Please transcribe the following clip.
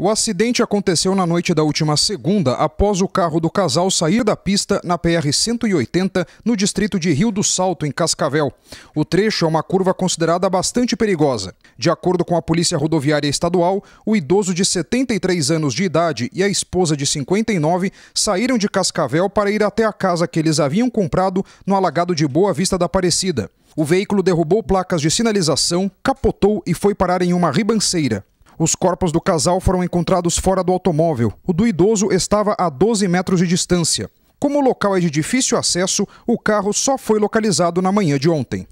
O acidente aconteceu na noite da última segunda, após o carro do casal sair da pista na PR-180, no distrito de Rio do Salto, em Cascavel. O trecho é uma curva considerada bastante perigosa. De acordo com a Polícia Rodoviária Estadual, o idoso de 73 anos de idade e a esposa de 59 saíram de Cascavel para ir até a casa que eles haviam comprado no alagado de Boa Vista da Aparecida. O veículo derrubou placas de sinalização, capotou e foi parar em uma ribanceira. Os corpos do casal foram encontrados fora do automóvel. O do idoso estava a 12 metros de distância. Como o local é de difícil acesso, o carro só foi localizado na manhã de ontem.